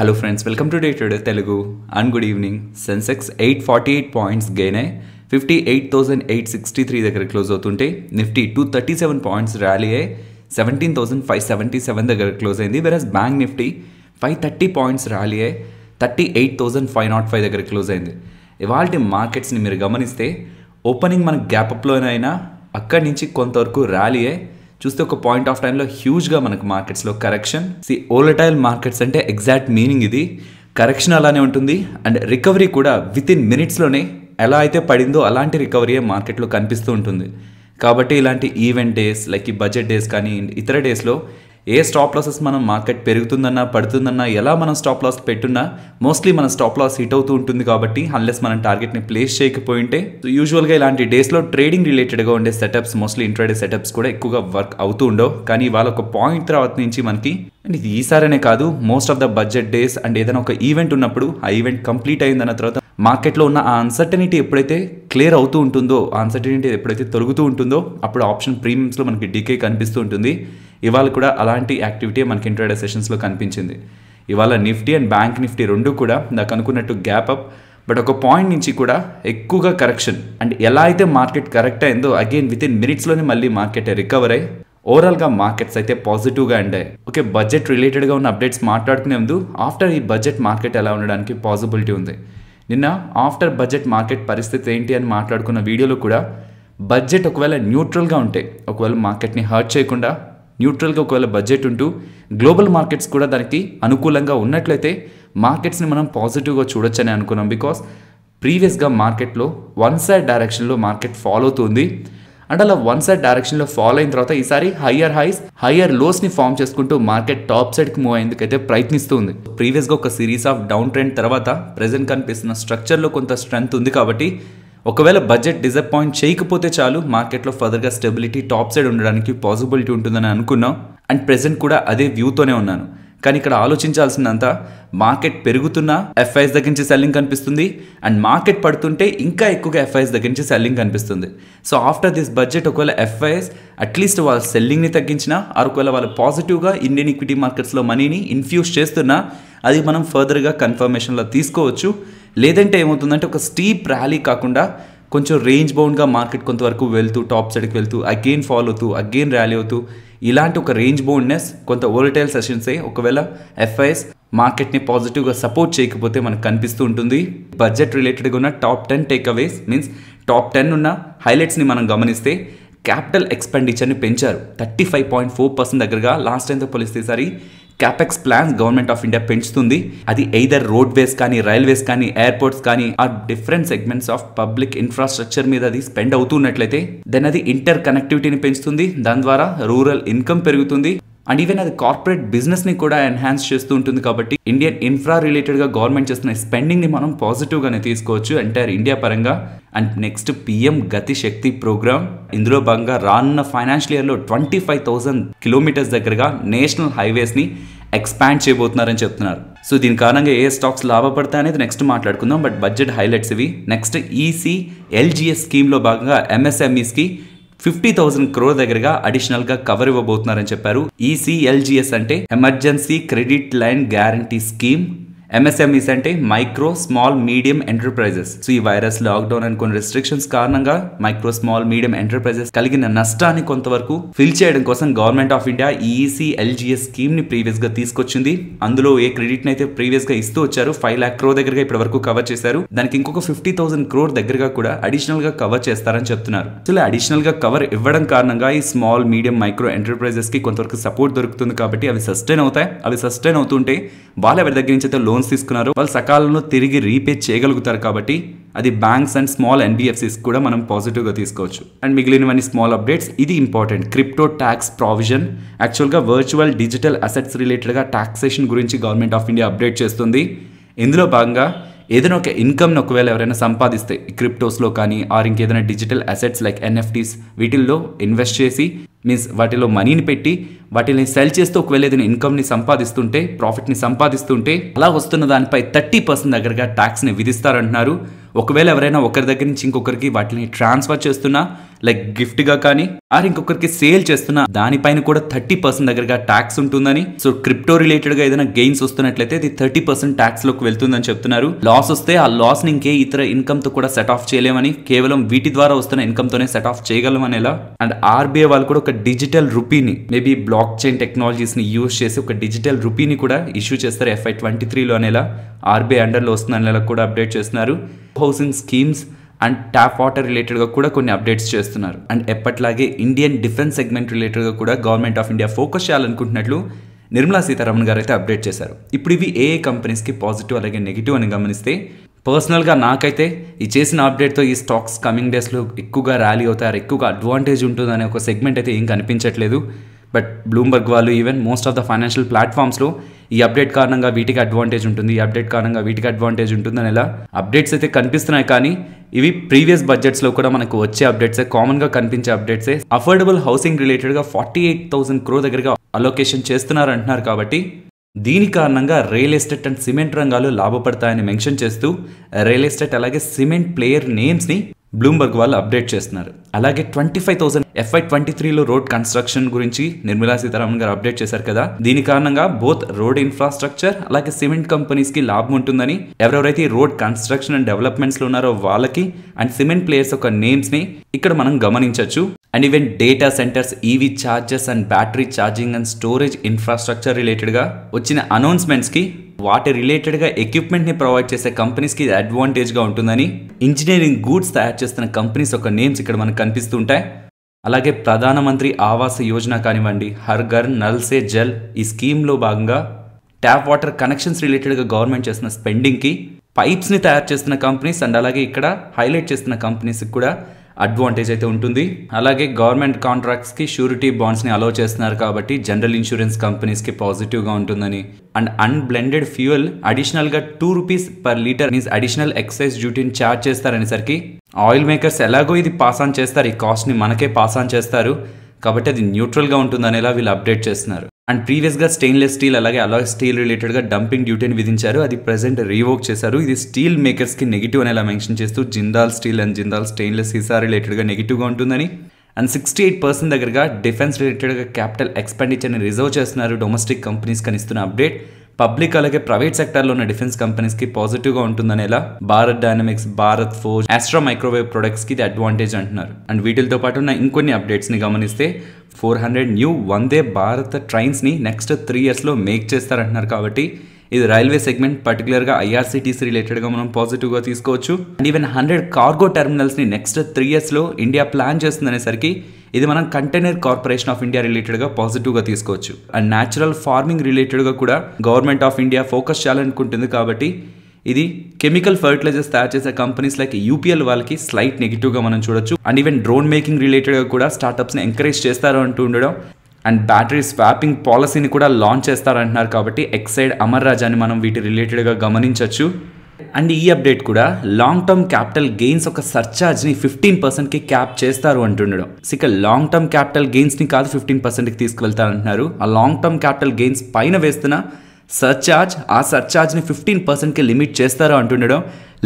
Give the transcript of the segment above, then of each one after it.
hello friends welcome to day today Telugu and good evening Sensex eight forty eight points gain అయ్యి fifty eight thousand eight sixty three దగ్గర close అవుతుంటే Nifty two thirty seven points rally అయ్యి seventeen thousand five seventy seven దగ్గర close అయింది whereas bank Nifty five thirty points rally అయ్యి thirty eight thousand five nought five దగ్గర close అయింది ఇవాళ మార్కెట్స్ని మీరు గమనిస్తే ఓపెనింగ్ మనకు అప్లోనైనా అక్కడి నుంచి కొంతవరకు ర్యాలీ అయ్యి చూస్తే ఒక పాయింట్ ఆఫ్ టైంలో హ్యూజ్గా మనకు మార్కెట్స్లో కరెక్షన్ సి ఓలటైల్ మార్కెట్స్ అంటే ఎగ్జాక్ట్ మీనింగ్ ఇది కరెక్షన్ అలానే ఉంటుంది అండ్ రికవరీ కూడా విత్ ఇన్ మినిట్స్లోనే ఎలా అయితే పడిందో అలాంటి రికవరీయే మార్కెట్లో కనిపిస్తూ ఉంటుంది కాబట్టి ఇలాంటి ఈవెంట్ డేస్ లైక్ ఈ బడ్జెట్ డేస్ కానీ ఇతర డేస్లో ఏ స్టాప్ లాసెస్ మనం మార్కెట్ పెరుగుతుందన్నా పడుతుందన్నా ఎలా మనం స్టాప్ లాస్ పెట్టున్నా మోస్ట్లీ మన స్టాప్ లాస్ హిట్ అవుతూ ఉంటుంది కాబట్టి అన్లెస్ మనం టార్గెట్ని ప్లేస్ చేయకపోయింటే యూజువల్గా ఇలాంటి డేస్లో ట్రేడింగ్ రిలేటెడ్గా ఉండే సెటప్స్ మోస్ట్లీ ఇంట్రాడే సెటప్స్ కూడా ఎక్కువగా వర్క్ అవుతూ ఉండవు కానీ వాళ్ళ ఒక పాయింట్ తర్వాత నుంచి మనకి అండ్ ఇది ఈసారనే కాదు most of the budget days and ఏదైనా ఒక ఈవెంట్ ఉన్నప్పుడు ఆ ఈవెంట్ కంప్లీట్ అయిందన్న తర్వాత మార్కెట్లో ఉన్న ఆ అన్సర్టనిటీ ఎప్పుడైతే క్లియర్ అవుతూ ఉంటుందో ఆ అన్సర్టనిటీ ఎప్పుడైతే తొలుగుతూ ఉంటుందో అప్పుడు ఆప్షన్ ప్రీమియమ్స్లో మనకి డికే కనిపిస్తూ ఉంటుంది ఇవాళ కూడా అలాంటి యాక్టివిటీ మనకి ఇంట్రాడే సెషన్స్లో కనిపించింది ఇవాళ నిఫ్టీ అండ్ బ్యాంక్ నిఫ్టీ రెండు కూడా నాకు అనుకున్నట్టు గ్యాప్ అప్ బట్ ఒక పాయింట్ నుంచి కూడా ఎక్కువగా కరెక్షన్ అండ్ ఎలా అయితే మార్కెట్ కరెక్ట్ అయిందో అగైన్ విత్ ఇన్ మినిట్స్లోనే మళ్ళీ మార్కెట్ రికవర్ అయ్యి ఓవరాల్గా మార్కెట్స్ అయితే పాజిటివ్గా అండాయి ఓకే బడ్జెట్ రిలేటెడ్గా ఉన్న అప్డేట్స్ మాట్లాడుకునే ముందు ఆఫ్టర్ ఈ బడ్జెట్ మార్కెట్ ఎలా ఉండడానికి పాసిబిలిటీ ఉంది నిన్న ఆఫ్టర్ బడ్జెట్ మార్కెట్ పరిస్థితి ఏంటి అని మాట్లాడుకున్న వీడియోలో కూడా బడ్జెట్ ఒకవేళ న్యూట్రల్గా ఉంటే ఒకవేళ మార్కెట్ని హర్ట్ చేయకుండా న్యూట్రల్గా ఒకవేళ బడ్జెట్ ఉంటూ గ్లోబల్ మార్కెట్స్ కూడా దానికి అనుకూలంగా ఉన్నట్లయితే మార్కెట్స్ని మనం పాజిటివ్గా చూడొచ్చని అనుకున్నాం బికాస్ ప్రీవియస్గా మార్కెట్లో వన్ సైడ్ డైరెక్షన్లో మార్కెట్ ఫాలో అవుతుంది అండ్ అలా వన్ సైడ్ డైరెక్షన్లో ఫాలో అయిన తర్వాత ఈసారి హయ్యర్ హైస్ హయ్యర్ లోస్ని ఫామ్ చేసుకుంటూ మార్కెట్ టాప్ సైడ్కి మూవ్ అయ్యేందుకైతే ప్రయత్నిస్తుంది ప్రీవియస్గా ఒక సిరీస్ ఆఫ్ డౌన్ ట్రెండ్ తర్వాత ప్రజెంట్ కనిపిస్తున్న స్ట్రక్చర్లో కొంత స్ట్రెంగ్త్ ఉంది కాబట్టి ఒకవేళ బడ్జెట్ డిసప్పాయింట్ చేయకపోతే చాలు మార్కెట్లో ఫర్దర్గా స్టెబిలిటీ టాప్ సైడ్ ఉండడానికి పాసిబిలిటీ ఉంటుందని అనుకున్నాం అండ్ ప్రెసెంట్ కూడా అదే వ్యూతోనే ఉన్నాను కానీ ఇక్కడ ఆలోచించాల్సినంత మార్కెట్ పెరుగుతున్నా ఎఫ్ఐఎస్ దగ్గర నుంచి సెల్లింగ్ కనిపిస్తుంది అండ్ మార్కెట్ పడుతుంటే ఇంకా ఎక్కువగా ఎఫ్ఐఎస్ దగ్గర నుంచి సెల్లింగ్ కనిపిస్తుంది సో ఆఫ్టర్ దిస్ బడ్జెట్ ఒకవేళ ఎఫ్ఐఎస్ అట్లీస్ట్ వాళ్ళ సెల్లింగ్ని తగ్గించినా ఒకవేళ వాళ్ళు పాజిటివ్గా ఇండియన్ ఈక్విటీ మార్కెట్స్లో మనీని ఇన్ఫ్యూజ్ చేస్తున్నా అది మనం ఫర్దర్గా కన్ఫర్మేషన్లో తీసుకోవచ్చు లేదంటే ఏమవుతుందంటే ఒక స్టీప్ ర్యాలీ కాకుండా కొంచెం రేంజ్ బౌండ్గా మార్కెట్ కొంతవరకు వెళ్తూ టాప్ సైడ్కి వెళ్తూ అగైన్ ఫాలో అవుతూ అగైన్ ర్యాలీ అవుతూ ఇలాంటి ఒక రేంజ్ బౌండ్నెస్ కొంత ఓరిటైల్ అయ్యి ఒకవేళ ఎఫ్ఐఎస్ మార్కెట్ని పాజిటివ్గా సపోర్ట్ చేయకపోతే మనకు కనిపిస్తూ ఉంటుంది బడ్జెట్ రిలేటెడ్గా ఉన్న top ten takeaways means top ten ఉన్న హైలైట్స్ని మనం గమనిస్తే క్యాపిటల్ ఎక్స్పెండిచర్ని పెంచారు thirty five point four percent దగ్గరగా లాస్ట్ టైంతో పోలిస్తే సరి capex plans government of India పెంచుతుంది అది ఎయిదర్ రోడ్వేస్ కానీ రైల్వేస్ కానీ ఎయిర్పోర్ట్స్ కానీ or different segments of public infrastructure మీద అది స్పెండ్ అవుతున్నట్లయితే దెన్ అది ఇంటర్ కనెక్టివిటీని పెంచుతుంది దాని ద్వారా రూరల్ ఇన్కమ్ పెరుగుతుంది అండ్ ఈవెన్ అది కార్పొరేట్ బిజినెస్ని కూడా ఎన్హాన్స్ చేస్తూ ఉంటుంది కాబట్టి ఇండియన్ ఇన్ఫ్రా రిలేటెడ్గా గవర్నమెంట్ చేస్తున్న స్పెండింగ్ని మనం పాజిటివ్గానే తీసుకోవచ్చు ఎంటైర్ ఇండియా పరంగా and next PM Gati Shakti programme ఇందులో భాగంగా రానున్న ఫైనాన్షియల్ ఇయర్లో ట్వంటీ ఫైవ్ థౌజండ్ కిలోమీటర్స్ దగ్గరగా నేషనల్ హైవేస్ని ఎక్స్పాండ్ చేయబోతున్నారని చెప్తున్నారు సో దీని కారణంగా ఏ స్టాక్స్ లాభపడతాయి అనేది నెక్స్ట్ మాట్లాడుకుందాం బట్ బడ్జెట్ హైలైట్స్ ఇవి నెక్స్ట్ ఈసీ ఎల్జిఎస్ స్కీమ్లో భాగంగా ఎంఎస్ఎంఈస్కి ఫిఫ్టీ థౌసండ్ క్రోర్ దగ్గరగా అడిషనల్ గా కవర్ ఇవ్వబోతున్నారని చెప్పారు ఈసీఎల్జిఎస్ అంటే emergency credit line guarantee scheme MSMEs అంటే micro small medium enterprises so ఈ వైరస్ లాక్డౌన్ అండ్ కొన్ని రిస్ట్రిక్షన్స్ కారణంగా మైక్రో స్మాల్ మీడియం ఎంటర్ప్రైజెస్ కలిగిన నష్టాన్ని కొంతవరకు ఫిల్ చేయడం కోసం government of India EEC LGS scheme ని ప్రీవియస్ గా తీసుకొచ్చింది అందులో ఏ క్రెడిట్ నైతే ప్రీవియస్ గా ఇస్తూ వచ్చారు ఫైవ్ లాక్ క్రో దగ్గరగా ఇప్పటి వరకు కవర్ చేశారు దానికి ఇంకొక ఫిఫ్టీ థౌసండ్ క్రోర్ దగ్గరగా కూడా అడిషనల్ గా కవర్ చేస్తారని చెప్తున్నారు అసలు అడిషనల్ గా కవర్ ఇవ్వడం కారణంగా ఈ స్మాల్ మీడియం మైక్రో ఎంటర్ప్రైజెస్ కి కొంతవరకు సపోర్ట్ దొరుకుతుంది కాబట్టి అవి సస్టైన్ అవుతాయి అవి సస్టైన్ అవుతుంటే వాళ్ళ ఎవరి దగ్గర నుంచి అయితే లోన్ లోన్స్ తీసుకున్నారో వాళ్ళు సకాలంలో తిరిగి రీపే చేయగలుగుతారు కాబట్టి అది బ్యాంక్స్ అండ్ స్మాల్ ఎన్బిఎఫ్సిస్ కూడా మనం పాజిటివ్గా తీసుకోవచ్చు అండ్ మిగిలినవన్నీ స్మాల్ అప్డేట్స్ ఇది ఇంపార్టెంట్ క్రిప్టో ట్యాక్స్ ప్రావిజన్ యాక్చువల్గా వర్చువల్ డిజిటల్ అసెట్స్ రిలేటెడ్గా ట్యాక్సేషన్ గురించి గవర్నమెంట్ ఆఫ్ ఇండియా అప్డేట్ చేస్తుంది ఇందులో భాగంగా ఏదైనా ఒక ఇన్కమ్ని ఒకవేళ ఎవరైనా సంపాదిస్తే క్రిప్టోస్లో కానీ ఆర్ ఇంకేదైనా డిజిటల్ అసెట్స్ లైక్ ఎన్ఎఫ్టీస్ వీటిల్లో ఇన్వెస్ట్ చేసి మీన్స్ వాటిలో మనీని పెట్టి వాటిని సెల్ చేస్తూ ఒకవేళ ఏదైనా ఇన్కమ్ని సంపాదిస్తుంటే ప్రాఫిట్ని సంపాదిస్తుంటే అలా వస్తున్న దానిపై థర్టీ పర్సెంట్ దగ్గరగా ట్యాక్స్ని విధిస్తారంటున్నారు ఒకవేళ ఎవరైనా ఒకరి దగ్గర నుంచి ఇంకొకరికి వాటిని ట్రాన్స్ఫర్ చేస్తున్నా లైక్ గిఫ్ట్గా కానీ ఆర్ ఇంకొకరికి సేల్ చేస్తున్న దానిపైన కూడా థర్టీ పర్సెంట్ దగ్గరగా ట్యాక్స్ ఉంటుందని సో క్రిప్టో రిలేటెడ్గా ఏదైనా గెయిన్స్ వస్తున్నట్లయితే అది థర్టీ పర్సెంట్ ట్యాక్స్ లోకి వెళ్తుందని చెప్తున్నారు లాస్ వస్తే ఆ లాస్ని ఇంకే ఇతర ఇన్కమ్తో కూడా సెట్ ఆఫ్ చేయలేమని కేవలం వీటి ద్వారా వస్తున్న ఇన్కమ్తోనే సెట్ ఆఫ్ చేయగలం అనేలా అండ్ ఆర్బీఐ వాళ్ళు కూడా ఒక డిజిటల్ రూపీని మేబీ బ్లాక్ చైన్ ని యూజ్ చేసి ఒక డిజిటల్ రూపీని కూడా ఇష్యూ చేస్తారు ఎఫ్ఐ ట్వంటీ త్రీలో అనేలా ఆర్బీఐ అండర్లో వస్తుంది అనేలా కూడా అప్డేట్ చేస్తున్నారు housing schemes and tap water రిలేటెడ్గా కూడా కొన్ని అప్డేట్స్ చేస్తున్నారు అండ్ ఎప్పట్లాగే ఇండియన్ డిఫెన్స్ సెగ్మెంట్ రిలేటెడ్గా కూడా గవర్నమెంట్ ఆఫ్ ఇండియా ఫోకస్ చేయాలనుకుంటున్నట్లు నిర్మలా సీతారామన్ గారు అయితే అప్డేట్ చేశారు ఇప్పుడు ఇవి ఏ కంపెనీస్కి పాజిటివ్ అలాగే నెగిటివ్ అని గమనిస్తే పర్సనల్గా నాకైతే ఈ చేసిన అప్డేట్తో ఈ స్టాక్స్ కమింగ్ డేస్లో ఎక్కువగా ర్యాలీ అవుతారు ఎక్కువగా అడ్వాంటేజ్ ఉంటుందనే ఒక సెగ్మెంట్ అయితే ఏం కనిపించట్లేదు బట్ బ్లూంబర్గ్ వాళ్ళు even most of the financial ప్లాట్ఫామ్స్లో ఈ అప్డేట్ కారణంగా వీటికి అడ్వాంటేజ్ ఉంటుంది ఈ అప్డేట్ కారణంగా వీటికి అడ్వాంటేజ్ ఉంటుంది అని ఎలా అప్డేట్స్ అయితే కనిపిస్తున్నాయి కానీ ఇవి ప్రీవియస్ బడ్జెట్స్లో కూడా మనకు వచ్చే అప్డేట్సే కామన్గా కనిపించే అప్డేట్సే అఫోర్డబుల్ హౌసింగ్ రిలేటెడ్గా ఫార్టీ ఎయిట్ థౌసండ్ క్రో దగ్గరగా అలొకేషన్ చేస్తున్నారు అంటున్నారు కాబట్టి దీని కారణంగా రియల్ ఎస్టేట్ అండ్ సిమెంట్ రంగాలు లాభపడతాయని మెన్షన్ చేస్తూ రియల్ ఎస్టేట్ అలాగే సిమెంట్ ప్లేయర్ నేమ్స్ని బ్లూంబర్గ్ వాళ్ళు అప్డేట్ చేస్తున్నారు అలాగే twenty five thousand FY twenty త్రీలో రోడ్ కన్స్ట్రక్షన్ గురించి నిర్మలా సీతారామన్ గారు అప్డేట్ చేశారు కదా దీని కారణంగా బోత్ రోడ్ ఇన్ఫ్రాస్ట్రక్చర్ అలాగే సిమెంట్ కంపెనీస్ కి లాభం ఉంటుందని ఎవరెవరైతే రోడ్ కన్స్ట్రక్షన్ అండ్ డెవలప్మెంట్స్ లో ఉన్నారో వాళ్ళకి అండ్ సిమెంట్ ప్లేయర్స్ యొక్క నేమ్స్ ని ఇక్కడ మనం గమనించవచ్చు and even data centres EV charges and battery charging and storage infrastructure రిలేటెడ్గా వచ్చిన అనౌన్స్మెంట్స్కి వాటి రిలేటెడ్గా ఎక్విప్మెంట్ని ప్రొవైడ్ చేసే కంపెనీస్కి ఇది అడ్వాంటేజ్గా ఉంటుందని ఇంజనీరింగ్ గూడ్స్ తయారు చేస్తున్న కంపెనీస్ ఒక నేమ్స్ ఇక్కడ మనకు కనిపిస్తుంటాయి అలాగే ప్రధానమంత్రి ఆవాస యోజన కానివ్వండి హర్ ఘర్ నల్సే జల్ ఈ స్కీమ్లో భాగంగా ట్యాప్ వాటర్ కనెక్షన్స్ రిలేటెడ్గా గవర్నమెంట్ చేస్తున్న స్పెండింగ్కి పైప్స్ని తయారు చేస్తున్న కంపెనీస్ అండ్ అలాగే ఇక్కడ హైలైట్ చేస్తున్న కంపెనీస్కి కూడా అడ్వాంటేజ్ అయితే ఉంటుంది అలాగే గవర్నమెంట్ కాంట్రాక్ట్స్కి షూరిటీ బాండ్స్ని అలో చేస్తున్నారు కాబట్టి జనరల్ ఇన్సూరెన్స్ కంపెనీస్కి పాజిటివ్గా ఉంటుందని అండ్ అన్బ్లెండెడ్ ఫ్యూయల్ అడిషనల్గా two rupees per litre means additional excise డ్యూటీని ఛార్జ్ చేస్తారనేసరికి ఆయిల్ మేకర్స్ ఎలాగో ఇది పాస్ ఆన్ చేస్తారు ఈ కాస్ట్ని మనకే పాస్ ఆన్ చేస్తారు కాబట్టి అది న్యూట్రల్గా ఉంటుందనేలా వీళ్ళు అప్డేట్ చేస్తున్నారు అండ్ ప్రీవియస్గా స్టెయిన్లెస్ స్టీల్ అలాగే అలాగే స్టీల్ రిలేటెడ్గా డంపింగ్ డ్యూటీని విధించారు అది ప్రజెంట్ రీవోక్ చేశారు ఇది స్టీల్ మేకర్స్కి నెగిటివ్ ఎలా మెన్షన్ చేస్తూ Jindal steel and Jindal stainless సీసా రిలేటెడ్గా నెగిటివ్గా ఉంటుందని అండ్ సిక్స్టీ ఎయిట్ పర్సెంట్ దగ్గరగా డిఫెన్స్ రిలేటెడ్గా క్యాపిటల్ ఎక్స్పెండిచర్ని రిజర్వ్ చేస్తున్నారు డొమెస్టిక్ కంపెనీస్ కనిస్తున్న అప్డేట్ పబ్లిక్ అలాగే ప్రైవేట్ సెక్టార్లో ఉన్న డిఫెన్స్ కంపెనీస్కి పాజిటివ్గా ఉంటుందని ఎలా Bharat Dynamics Bharat Forge Astra Microwave ప్రొడక్ట్స్కి ఇది అడ్వాంటేజ్ అంటున్నారు అండ్ వీటితో పాటు ఉన్న ఇంకొన్ని అప్డేట్స్ని గమనిస్తే four hundred new Vande Bharat ట్రైన్స్ని నెక్స్ట్ త్రీ ఇయర్స్లో మేక్ చేస్తారంటున్నారు కాబట్టి ఇది రైల్వే సెగ్మెంట్ పర్టికులర్గా ఐఆర్సీటీసీ రిలేటెడ్గా మనం పాజిటివ్గా తీసుకోవచ్చు అండ్ ఈవెన్ హండ్రెడ్ కార్గో టెర్మినల్స్ని నెక్స్ట్ త్రీ ఇయర్స్లో ఇండియా ప్లాన్ చేస్తుందనేసరికి ఇది మనం కంటైనర్ కార్పొరేషన్ ఆఫ్ ఇండియా రిలేటెడ్గా పాజిటివ్గా తీసుకోవచ్చు అండ్ న్యాచురల్ ఫార్మింగ్ రిలేటెడ్గా కూడా గవర్నమెంట్ ఆఫ్ ఇండియా ఫోకస్ చేయాలనుకుంటుంది కాబట్టి ఇది కెమికల్ ఫర్టిలైజర్స్ తయారు చేసే కంపెనీస్ లైక్ యూపీఎల్ వాళ్ళకి స్లైట్ నెగిటివ్గా మనం చూడొచ్చు అండ్ ఈవెన్ డ్రోన్ మేకింగ్ రిలేటెడ్గా కూడా స్టార్టప్స్ని ఎంకరేజ్ చేస్తారు అంటూ ఉండడం అండ్ బ్యాటరీ స్వాపింగ్ పాలసీని కూడా లాంచ్ చేస్తారంటున్నారు కాబట్టి ఎక్సైడ్ అమర్ రాజాని మనం వీటి రిలేటెడ్గా గమనించవచ్చు అండ్ ఈ అప్డేట్ కూడా లాంగ్ టర్మ్ క్యాపిటల్ గెయిన్స్ ఒక సర్చార్జ్ని ఫిఫ్టీన్ పర్సెంట్కి క్యాప్ చేస్తారు అంటుండడం ఇక లాంగ్ టర్మ్ క్యాపిటల్ గెయిన్స్ని కాదు ఫిఫ్టీన్ పర్సెంట్కి తీసుకువెళ్తారంటున్నారు ఆ లాంగ్ టర్మ్ క్యాపిటల్ గెయిన్స్ పైన వేస్తున్న సర్ఛార్జ్ ఆ సర్చార్జ్ని ఫిఫ్టీన్ పర్సెంట్కి లిమిట్ చేస్తారా అంటుండడం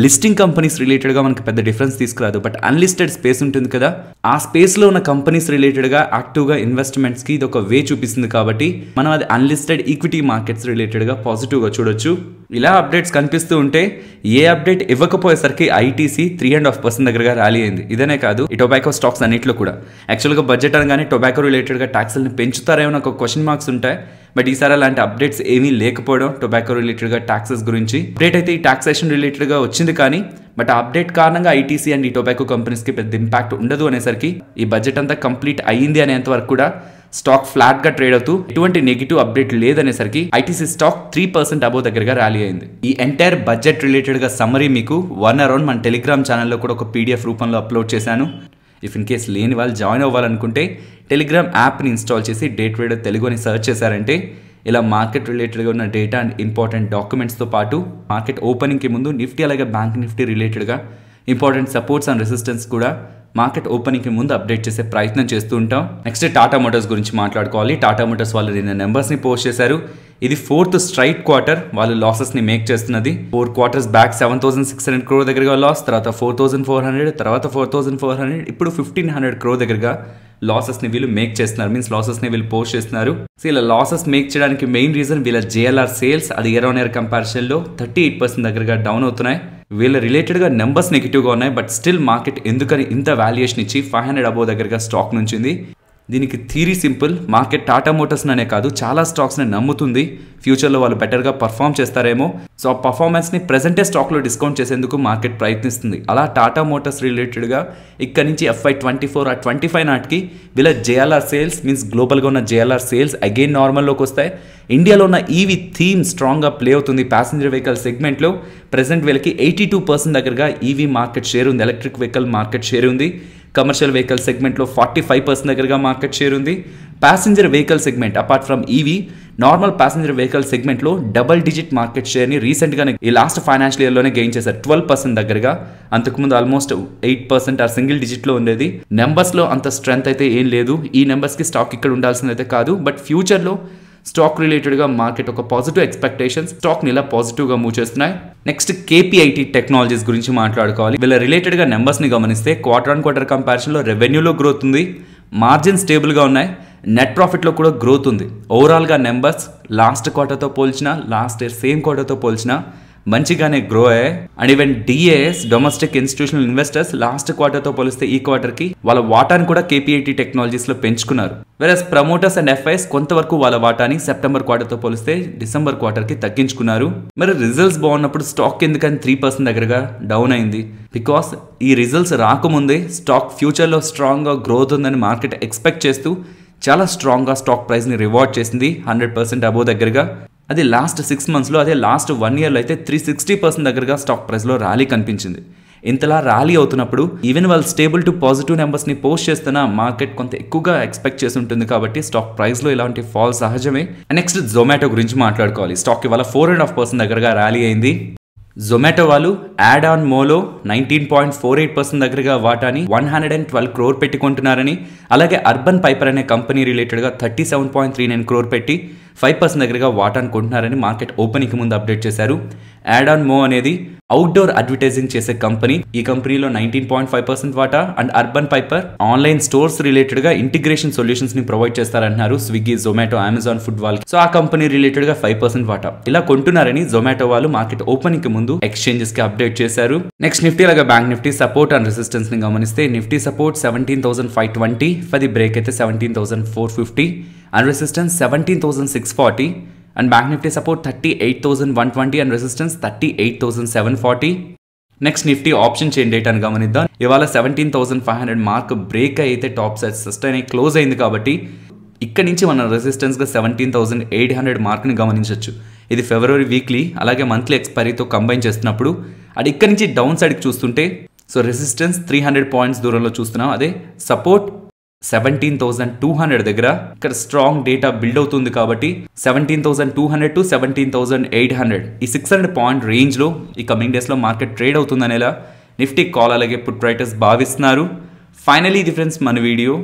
లిస్టింగ్ కంపెనీస్ రిలేటెడ్గా మనకు పెద్ద డిఫరెన్స్ తీసుకురాదు బట్ అన్లిస్టెడ్ స్పేస్ ఉంటుంది కదా ఆ స్పేస్లో ఉన్న కంపెనీస్ రిలేటెడ్గా యాక్టివ్గా ఇన్వెస్ట్మెంట్స్కి ఇది ఒక వే చూపిస్తుంది కాబట్టి మనం అది అన్లిస్టెడ్ ఈక్విటీ మార్కెట్స్ రిలేటెడ్గా పాజిటివ్గా చూడొచ్చు ఇలా అప్డేట్స్ కనిపిస్తూ ఉంటే ఏ అప్డేట్ ఇవ్వకపోయేసరికి ITC three and half percent దగ్గరగా ర్యాలీ అయింది ఇదనే కాదు ఈ టొబాకో స్టాక్స్ అన్నింటిలో కూడా యాక్చువల్గా బడ్జెట్ అనగానే టొబాకో రిలేటెడ్గా ట్యాక్స్ని పెంచుతారేమో నాకు క్వశ్చన్ మార్క్స్ ఉంటాయి బట్ ఈసారి అలాంటి అప్డేట్స్ ఏమీ లేకపోవడం టొబాకో రిలేటెడ్గా ట్యాక్సెస్ గురించి అప్డేట్ అయితే ఈ టాక్సేషన్ రిలేటెడ్గా వచ్చింది కానీ బట్ ఆ అప్డేట్ కారణంగా ఐటీసీ అండ్ ఈ టొబాకో కంపెనీస్కి పెద్ద ఇంపాక్ట్ ఉండదు అనేసరికి ఈ బడ్జెట్ అంతా కంప్లీట్ అయ్యింది అనేంత వరకు కూడా స్టాక్ ఫ్లాట్ గా ట్రేడ్ అవుతూ ఎటువంటి నెగిటివ్ అప్డేట్ లేదనేసరికి ITC stock three percent above దగ్గరగా ర్యాలీ అయింది ఈ ఎంటైర్ బడ్జెట్ రిలేటెడ్ గా సమరీ మీకు వన్ అరౌండ్ మన టెలిగ్రామ్ ఛానల్లో కూడా ఒక పీడిఎఫ్ రూపంలో అప్లోడ్ చేశాను ఇఫ్ ఇన్ కేస్ లేని వాళ్ళు జాయిన్ అవ్వాలనుకుంటే టెలిగ్రామ్ యాప్ని ఇన్స్టాల్ చేసి డే ట్రేడర్ తెలుగు అని సెర్చ్ చేశారంటే ఇలా మార్కెట్ రిలేటెడ్గా ఉన్న డేటా అండ్ ఇంపార్టెంట్ డాక్యుమెంట్స్తో పాటు మార్కెట్ ఓపెనింగ్కి ముందు నిఫ్టీ అలాగే బ్యాంక్ నిఫ్టీ రిలేటెడ్గా ఇంపార్టెంట్ సపోర్ట్స్ అండ్ రెసిస్టెన్స్ కూడా మార్కెట్ ఓపెనింగ్కి ముందు అప్డేట్ చేసే ప్రయత్నం చేస్తూ ఉంటాం నెక్స్ట్ టాటా మోటార్స్ గురించి మాట్లాడుకోవాలి టాటా మోటార్స్ వాళ్ళు నిన్న నెంబర్స్ని పోస్ట్ చేశారు ఇది ఫోర్త్ స్ట్రైట్ క్వార్టర్ వాళ్ళు లాసెస్ని మేక్ చేస్తున్నది four quarters back seven thousand six hundred crore దగ్గరగా లాస్ తర్వాత ఫోర్ థౌసండ్ ఫోర్ హండ్రెడ్ తర్వాత ఫోర్ థౌసండ్ ఫోర్ హండ్రెడ్ ఇప్పుడు ఫిఫ్టీన్ హండ్రెడ్ క్రో దగ్గరగా లాసెస్ని వీళ్ళు మేక్ చేస్తున్నారు మీన్స్ లాసెస్ని వీళ్ళు పోస్ట్ చేస్తున్నారు సో ఇలా లాసెస్ మేక్ చేయడానికి మెయిన్ రీజన్ వీళ్ళ జేఎల్ఆర్ సేల్స్ అది ఇయర్ ఆన్ ఇయర్ కంపారిజన్లో థర్టీ ఎయిట్ పర్సెంట్ దగ్గరగా డౌన్ అవుతున్నాయి వీళ్ళ రిలేటెడ్గా నెంబర్స్ నెగిటివ్గా ఉన్నాయి బట్ స్టిల్ మార్కెట్ ఎందుకని ఇంత వాల్యుయేషన్ ఇచ్చి ఫైవ్ హండ్రెడ్ అబోవ్ దగ్గరగా స్టాక్ నుంచింది దీనికి థీరీ సింపుల్ మార్కెట్ టాటా అనే కాదు చాలా స్టాక్స్ని నమ్ముతుంది ఫ్యూచర్లో వాళ్ళు బెటర్గా పర్ఫామ్ చేస్తారేమో సో ఆ పర్ఫార్మెన్స్ని ప్రజెంటే స్టాక్లో డిస్కౌంట్ చేసేందుకు మార్కెట్ ప్రయత్నిస్తుంది అలా టాటా మోటార్స్ రిలేటెడ్గా ఇక్కడ నుంచి ఎఫ్ఐ ట్వంటీ ఫోర్ ఆ ట్వంటీ ఫైవ్ నాటికి వీళ్ళ జేఎల్ఆర్ సేల్స్ మీన్స్ గ్లోబల్గా ఉన్న జేఎల్ఆర్ సేల్స్ అగైన్ నార్మల్లోకి వస్తాయి ఇండియాలో ఉన్న ఈవీ థీమ్ స్ట్రాంగ్గా ప్లే అవుతుంది ప్యాసింజర్ వెహికల్ సెగ్మెంట్లో ప్రజెంట్ వీళ్ళకి ఎయిటీ టూ పర్సెంట్ దగ్గరగా ఈవీ మార్కెట్ షేర్ ఉంది ఎలక్ట్రిక్ వెహికల్ మార్కెట్ షేర్ ఉంది కమర్షియల్ వెహికల్ సెగ్మెంట్లో ఫార్టీ ఫైవ్ పర్సెంట్ దగ్గరగా మార్కెట్ షేర్ ఉంది passenger vehicle segment apart from EV normal passenger vehicle సెగ్మెంట్లో డబల్ డిజిట్ మార్కెట్ షేర్ని రీసెంట్గానే ఈ లాస్ట్ ఫైనాన్షియల్ ఇయర్లోనే గెయిన్ చేశారు ట్వెల్వ్ పర్సెంట్ దగ్గరగా అంతకుముందు ఆల్మోస్ట్ ఎయిట్ పర్సెంట్ ఆ సింగిల్ డిజిట్లో ఉండేది నెంబర్స్లో అంత స్ట్రెంత్ అయితే ఏం లేదు ఈ నెంబర్స్కి స్టాక్ ఇక్కడ ఉండాల్సిందైతే కాదు బట్ ఫ్యూచర్లో స్టాక్ రిలేటెడ్గా మార్కెట్ ఒక పాజిటివ్ ఎక్స్పెక్టేషన్ స్టాక్ని ఇలా పాజిటివ్గా మూవ్ చేస్తున్నాయి నెక్స్ట్ కేపీఐటీ టెక్నాలజీస్ గురించి మాట్లాడుకోవాలి వీళ్ళ రిలేటెడ్గా ని గమనిస్తే క్వార్టర్ అండ్ క్వార్టర్ కంపారిజన్లో రెవెన్యూలో గ్రోత్ ఉంది మార్జిన్ స్టేబుల్గా ఉన్నాయి నెట్ ప్రాఫిట్లో కూడా గ్రోత్ ఉంది ఓవరాల్గా నెంబర్స్ లాస్ట్ క్వార్టర్తో పోల్చినా లాస్ట్ ఇయర్ సేమ్ క్వార్టర్తో పోల్చినా మంచిగానే గ్రో అయ్యాయి and even DAS domestic institutional investors last క్వార్టర్తో పోలిస్తే ఈ క్వార్టర్ కి వాళ్ళ వాటాను కూడా కేపీఐటీ టెక్నాలజీస్లో పెంచుకున్నారు వెరస్ ప్రమోటర్స్ అండ్ ఎఫ్ఐఎస్ కొంతవరకు వాళ్ళ వాటాని సెప్టెంబర్ క్వార్టర్తో పోలిస్తే డిసెంబర్ క్వార్టర్కి తగ్గించుకున్నారు మరి రిజల్ట్స్ బాగున్నప్పుడు స్టాక్ ఎందుకని త్రీ పర్సెంట్ దగ్గరగా డౌన్ అయింది బికాస్ ఈ రిజల్ట్స్ రాకముందే స్టాక్ ఫ్యూచర్లో స్ట్రాంగ్గా గ్రోత్ ఉందని మార్కెట్ ఎక్స్పెక్ట్ చేస్తూ చాలా స్ట్రాంగ్గా స్టాక్ ప్రైస్ని రివార్డ్ చేసింది హండ్రెడ్ పర్సెంట్ అబో దగ్గరగా అది లాస్ట్ సిక్స్ మంత్స్లో అదే లాస్ట్ వన్ ఇయర్లో అయితే త్రీ సిక్స్టీ పర్సెంట్ దగ్గరగా స్టాక్ ప్రైస్లో ర్యాలీ కనిపించింది ఇంతలా ర్యాలీ అవుతున్నప్పుడు ఈవెన్ వాళ్ళు స్టేబుల్ టు పాజిటివ్ నెంబర్స్ని పోస్ట్ చేస్తున్న మార్కెట్ కొంత ఎక్కువగా ఎక్స్పెక్ట్ చేసి ఉంటుంది కాబట్టి స్టాక్ ప్రైస్లో ఇలాంటి ఫాల్ సహజమే నెక్స్ట్ జొమాటో గురించి మాట్లాడుకోవాలి స్టాక్ ఇవాళ ఫోర్ అండ్ హాఫ్ పర్సెంట్ దగ్గరగా ర్యాలీ అయింది జొమాటో వాళ్ళు యాడ్ ఆన్ మోలో nineteen point four eight percent దగ్గరగా వాటాని one hundred and twelve crore పెట్టుకుంటున్నారని అలాగే అర్బన్ పైపర్ అనే కంపెనీ రిలేటెడ్గా thirty seven point three nine crore పెట్టి ఫైవ్ పర్సెంట్ దగ్గరగా వాటా అనుకుంటున్నారని మార్కెట్ ఓపెనింగ్ ముందు అప్డేట్ చేశారు యాడ్ ఆన్ మో అనేది అవుట్డోర్ అడ్వర్టైజింగ్ చేసే కంపెనీ ఈ కంపెనీలో నైన్టీన్ పాయింట్ ఫైవ్ పర్సెంట్ వాటా and Urban Piper online stores related గా ఇంటిగ్రేషన్ సొల్యూషన్స్ ని ప్రొవైడ్ చేస్తారంటున్నారు Swiggy Zomato Amazon food wall so ఆ కంపెనీ రిలేటెడ్ గా ఫైవ్ పర్సెంట్ వాటా ఇలా కొంటున్నారని జొమాటో వాళ్ళు మార్కెట్ ఓపెనింగ్ కి ముందు ఎక్స్చేంజెస్ కి అప్డేట్ చేశారు నెక్స్ట్ నిఫ్టీ లాగా bank Nifty support and resistance ని గమనిస్తే Nifty support seventeen thousand five twenty for the break అయితే seventeen thousand four fifty and resistance seventeen thousand six forty and bank Nifty support thirty eight thousand one twenty and resistance thirty eight thousand seven forty next Nifty option change date అని గమనిద్దాం ఇవాళ seventeen thousand five hundred mark break అయితే top set sustain అయి close అయింది కాబట్టి ఇక్కడ నుంచి మనం రెసిస్టెన్స్గా సెవెంటీన్ థౌసండ్ ఎయిట్ హండ్రెడ్ మార్క్ని గమనించవచ్చు ఇది ఫిబ్రవరి వీక్లీ అలాగే మంత్లీ ఎక్స్పైరీతో కంబైన్ చేస్తున్నప్పుడు అది ఇక్కడ నుంచి డౌన్ సైడ్కి చూస్తుంటే so resistance three hundred points దూరంలో చూస్తున్నాం అదే support seventeen thousand two hundred దగ్గర ఇక్కడ స్ట్రాంగ్ డేటా బిల్డ్ అవుతుంది కాబట్టి seventeen thousand two hundred to seventeen thousand eight hundred ఈ సిక్స్ హండ్రెడ్ పాయింట్ రేంజ్లో ఈ కమింగ్ డేస్లో మార్కెట్ ట్రేడ్ అవుతుందనేలా నిఫ్టీ కాల్ అలాగే పుట్ రైటర్స్ భావిస్తున్నారు ఫైనలీ ఇది ఫ్రెండ్స్ మన వీడియో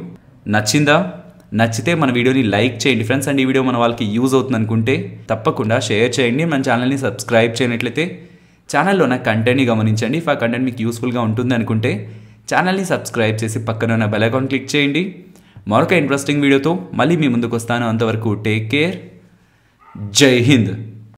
నచ్చిందా నచ్చితే మన వీడియోని లైక్ చేయండి ఫ్రెండ్స్ అండ్ ఈ వీడియో మన వాళ్ళకి యూజ్ అవుతుంది అనుకుంటే తప్పకుండా షేర్ చేయండి మన ఛానల్ని సబ్స్క్రైబ్ చేయనట్లయితే ఛానల్లో నా కంటెంట్ని గమనించండి ఇఫ్ ఆ కంటెంట్ మీకు యూస్ఫుల్గా ఉంటుంది అనుకుంటే ఛానల్ని సబ్స్క్రైబ్ చేసి పక్కన ఉన్న బెలైకాన్ క్లిక్ చేయండి మరొక ఇంట్రెస్టింగ్ వీడియోతో మళ్ళీ మీ ముందుకు వస్తాను అంతవరకు టేక్ కేర్ జై హింద్